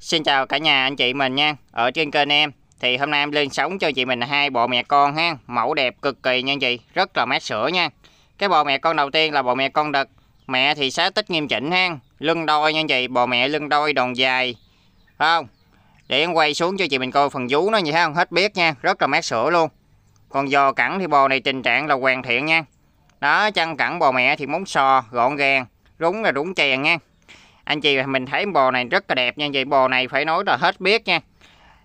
Xin chào cả nhà anh chị mình nha Ở trên kênh em Thì hôm nay em lên sóng cho chị mình hai bộ mẹ con ha Mẫu đẹp cực kỳ nha chị Rất là mát sữa nha Cái bộ mẹ con đầu tiên là bộ mẹ con đực Mẹ thì xá tích nghiêm chỉnh ha Lưng đôi nha chị Bộ mẹ lưng đôi đòn dài không Để em quay xuống cho chị mình coi phần vú nó như thế không Hết biết nha Rất là mát sữa luôn Còn giò cẳng thì bộ này tình trạng là hoàn thiện nha Đó chân cẳng bộ mẹ thì móng sò gọn gàng Rúng là rúng chèn nha anh chị mình thấy bò này rất là đẹp nha anh chị bò này phải nói là hết biết nha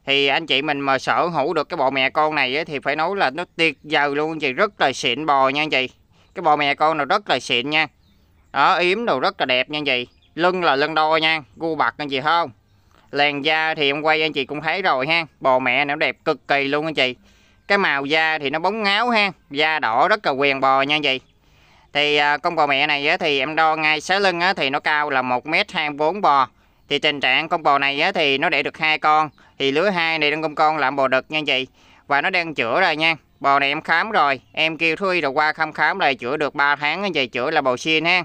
thì anh chị mình mà sở hữu được cái bò mẹ con này ấy, thì phải nói là nó tuyệt vời luôn anh chị rất là xịn bò nha anh chị cái bò mẹ con nó rất là xịn nha đó yếm đồ rất là đẹp nha anh chị lưng là lưng đôi nha gu bạc anh chị không làn da thì em quay anh chị cũng thấy rồi ha bò mẹ nó đẹp cực kỳ luôn anh chị cái màu da thì nó bóng ngáo ha da đỏ rất là quyền bò nha anh chị thì à, con bò mẹ này thì em đo ngay sớ lưng thì nó cao là một mét hai bốn bò thì tình trạng con bò này thì nó để được hai con thì lứa hai này đang con con làm bò đực nha chị và nó đang chữa rồi nha bò này em khám rồi em kêu thui rồi qua không khám rồi chữa được 3 tháng về chữa là bò xin ha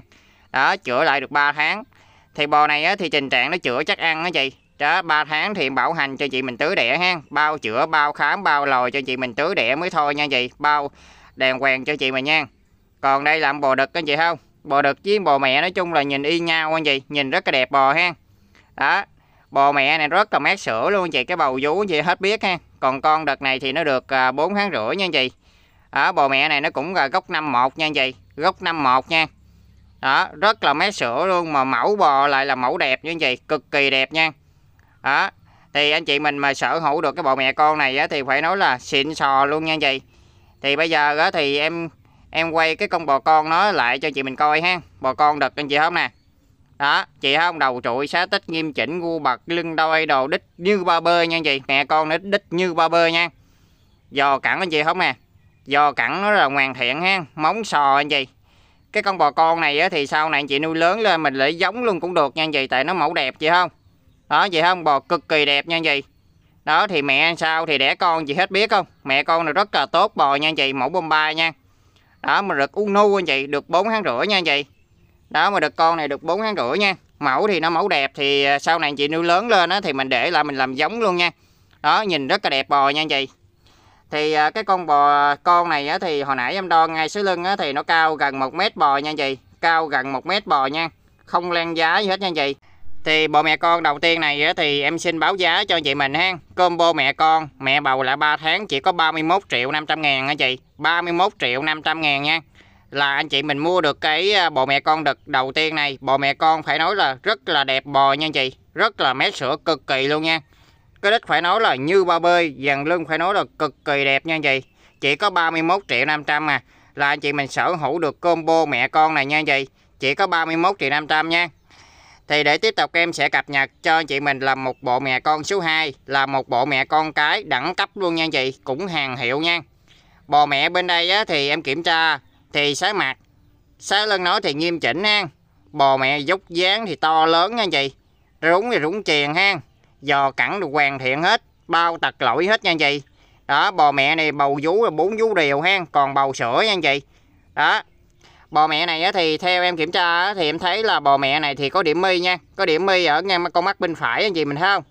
đó chữa lại được 3 tháng thì bò này thì tình trạng nó chữa chắc ăn á chị đó 3 tháng thì bảo hành cho chị mình tứ đẻ ha bao chữa bao khám bao lòi cho chị mình tứ đẻ mới thôi nha chị bao đàng hoàng cho chị mình nha còn đây là bò đực anh chị không bò đực với bò mẹ nói chung là nhìn y nhau anh chị nhìn rất là đẹp bò ha đó bò mẹ này rất là mát sữa luôn anh chị cái bầu vú anh chị hết biết ha còn con đực này thì nó được 4 à, tháng rưỡi nha anh chị đó bò mẹ này nó cũng là gốc 51 nha anh chị gốc 51 nha đó rất là mát sữa luôn mà mẫu bò lại là mẫu đẹp như anh chị cực kỳ đẹp nha đó thì anh chị mình mà sở hữu được cái bò mẹ con này á, thì phải nói là xịn sò luôn nha anh chị thì bây giờ á, thì em em quay cái con bò con nó lại cho chị mình coi ha bò con đực anh chị không nè đó chị không đầu trụi xá tích nghiêm chỉnh gu bật lưng đôi đồ đít như ba bơ nha anh chị mẹ con nó đít như ba bơ nha giò cẳng anh chị không nè giò cẳng nó là hoàn thiện ha móng sò anh chị cái con bò con này á, thì sau này anh chị nuôi lớn lên mình lấy giống luôn cũng được nha anh chị tại nó mẫu đẹp chị không đó chị không bò cực kỳ đẹp nha anh chị đó thì mẹ sao thì đẻ con chị hết biết không mẹ con này rất là tốt bò nha anh chị mẫu bombay nha đó mà rực u nu anh chị được bốn tháng rưỡi nha anh chị đó mà được con này được bốn tháng rưỡi nha mẫu thì nó mẫu đẹp thì à, sau này chị nuôi lớn lên á thì mình để là mình làm giống luôn nha đó nhìn rất là đẹp bò nha anh chị thì à, cái con bò con này á thì hồi nãy em đo ngay dưới lưng á thì nó cao gần một mét bò nha anh chị cao gần một mét bò nha không lan giá gì hết nha anh chị thì bộ mẹ con đầu tiên này thì em xin báo giá cho chị mình ha. Combo mẹ con, mẹ bầu là 3 tháng chỉ có 31 triệu 500 ngàn anh chị? 31 triệu 500 ngàn nha. Là anh chị mình mua được cái à, bộ mẹ con đực đầu tiên này. Bộ mẹ con phải nói là rất là đẹp bò nha anh chị. Rất là mét sữa cực kỳ luôn nha. Cái đít phải nói là như ba bơi, dàn lưng phải nói là cực kỳ đẹp nha anh chị. Chỉ có 31 triệu 500 à. Là anh chị mình sở hữu được combo mẹ con này nha anh chị. Chỉ có 31 triệu 500 nha. Thì để tiếp tục em sẽ cập nhật cho anh chị mình là một bộ mẹ con số 2 Là một bộ mẹ con cái đẳng cấp luôn nha anh chị Cũng hàng hiệu nha Bò mẹ bên đây á, thì em kiểm tra Thì sái mặt Sái lưng nói thì nghiêm chỉnh ha Bò mẹ dốc dáng thì to lớn nha anh chị Rúng thì rúng triền ha Giò cẳng được hoàn thiện hết Bao tật lỗi hết nha anh chị Đó bò mẹ này bầu vú là bốn vú đều ha Còn bầu sữa nha anh chị Đó bò mẹ này thì theo em kiểm tra thì em thấy là bò mẹ này thì có điểm mi nha có điểm mi ở ngang con mắt bên phải anh chị mình thấy không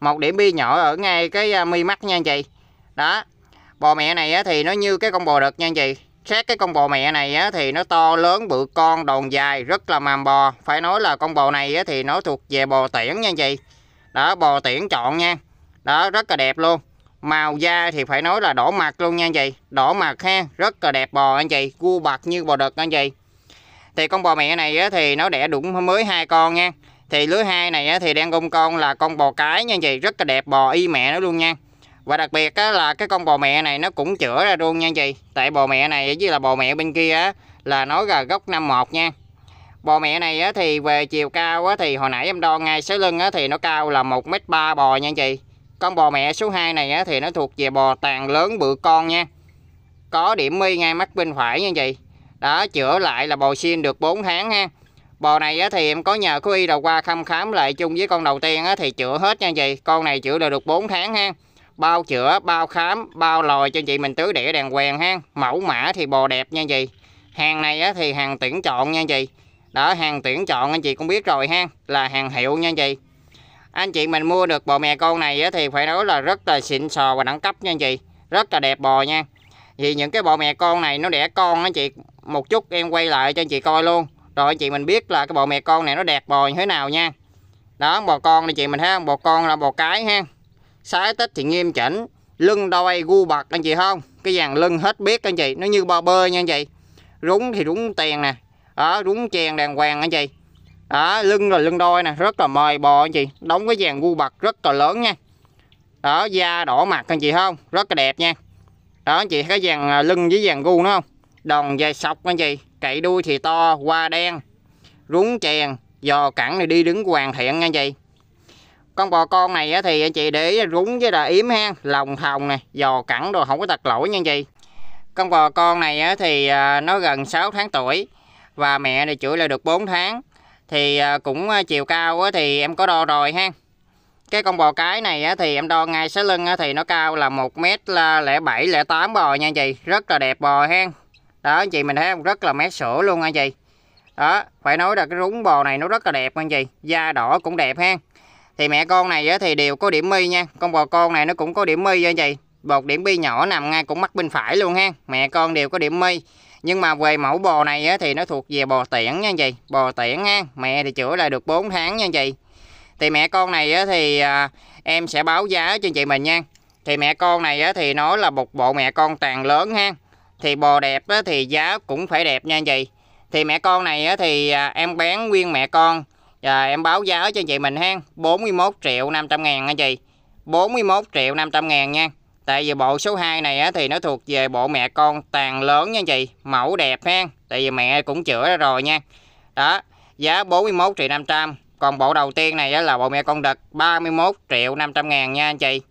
một điểm bi nhỏ ở ngay cái à, mi mắt nha anh chị đó bò mẹ này thì nó như cái con bò đực nha anh chị khác cái con bò mẹ này thì nó to lớn bự con đòn dài rất là màm bò phải nói là con bò này thì nó thuộc về bò tiễn nha anh chị đó bò tiễn chọn nha đó rất là đẹp luôn màu da thì phải nói là đỏ mặt luôn nha anh chị đỏ mặt ha rất là đẹp bò anh chị cua bạc như bò đực anh chị thì con bò mẹ này thì nó đẻ đúng mới hai con nha thì lứa hai này thì đang ôm con là con bò cái nha anh chị rất là đẹp bò y mẹ nó luôn nha và đặc biệt á, là cái con bò mẹ này nó cũng chữa ra luôn nha anh chị tại bò mẹ này với là bò mẹ bên kia á, là nói là gốc 51 nha bò mẹ này á, thì về chiều cao á, thì hồi nãy em đo ngay sới lưng á, thì nó cao là một m ba bò nha anh chị con bò mẹ số 2 này thì nó thuộc về bò tàn lớn bự con nha. Có điểm mi ngay mắt bên phải nha chị. Đó, chữa lại là bò xin được 4 tháng ha. Bò này thì em có nhờ có y đầu qua thăm khám lại chung với con đầu tiên thì chữa hết nha chị. Con này chữa được 4 tháng ha. Bao chữa, bao khám, bao lòi cho chị mình tứ đĩa đàng hoàng ha. Mẫu mã thì bò đẹp nha chị. Hàng này thì hàng tuyển chọn nha chị. Đó, hàng tuyển chọn anh chị cũng biết rồi ha. Là hàng hiệu nha chị anh chị mình mua được bò mẹ con này thì phải nói là rất là xịn sò và đẳng cấp nha anh chị rất là đẹp bò nha vì những cái bò mẹ con này nó đẻ con anh chị một chút em quay lại cho anh chị coi luôn rồi anh chị mình biết là cái bò mẹ con này nó đẹp bò như thế nào nha đó bò con thì chị mình thấy không bò con là bò cái ha sái tích thì nghiêm chỉnh lưng đôi gu bật anh chị không cái dàn lưng hết biết anh chị nó như bò bơi nha anh chị rúng thì rúng tiền nè đó rúng chèn đàng hoàng anh chị đó lưng là lưng đôi nè rất là mời bò anh chị đóng cái vàng gu bạc rất là lớn nha đó da đỏ mặt anh chị không rất là đẹp nha đó anh chị cái vàng à, lưng với vàng gu nó không đòn dài sọc anh chị cậy đuôi thì to hoa đen rúng chèn giò cẳng này đi đứng hoàn thiện nha anh chị con bò con này thì anh chị để rúng với là yếm ha lòng thòng này giò cẳng đồ không có tật lỗi nha anh chị con bò con này thì à, nó gần 6 tháng tuổi và mẹ này chửi là được 4 tháng thì à, cũng à, chiều cao thì em có đo rồi ha cái con bò cái này thì em đo ngay sái lưng thì nó cao là một mét là lẻ bảy lẻ tám bò nha chị rất là đẹp bò ha đó anh chị mình thấy không rất là mát sữa luôn anh chị đó phải nói là cái rúng bò này nó rất là đẹp anh chị da đỏ cũng đẹp ha thì mẹ con này thì đều có điểm mi nha con bò con này nó cũng có điểm mi anh chị một điểm bi nhỏ nằm ngay cũng mắt bên phải luôn ha mẹ con đều có điểm mi nhưng mà về mẫu bò này á, thì nó thuộc về bò tiễn nha anh chị bò tiễn ha mẹ thì chữa lại được 4 tháng nha anh chị thì mẹ con này á, thì à, em sẽ báo giá cho chị mình nha thì mẹ con này á, thì nó là một bộ mẹ con tàn lớn ha thì bò đẹp á, thì giá cũng phải đẹp nha anh chị thì mẹ con này á, thì à, em bán nguyên mẹ con à, em báo giá cho chị mình ha 41 triệu 500 ngàn anh chị 41 triệu 500 ngàn nha Tại vì bộ số 2 này á, thì nó thuộc về bộ mẹ con tàn lớn nha chị. Mẫu đẹp ha. Tại vì mẹ cũng chữa ra rồi nha. Đó. Giá 41 triệu 500. Còn bộ đầu tiên này á, là bộ mẹ con đực 31 triệu 500 ngàn nha anh chị.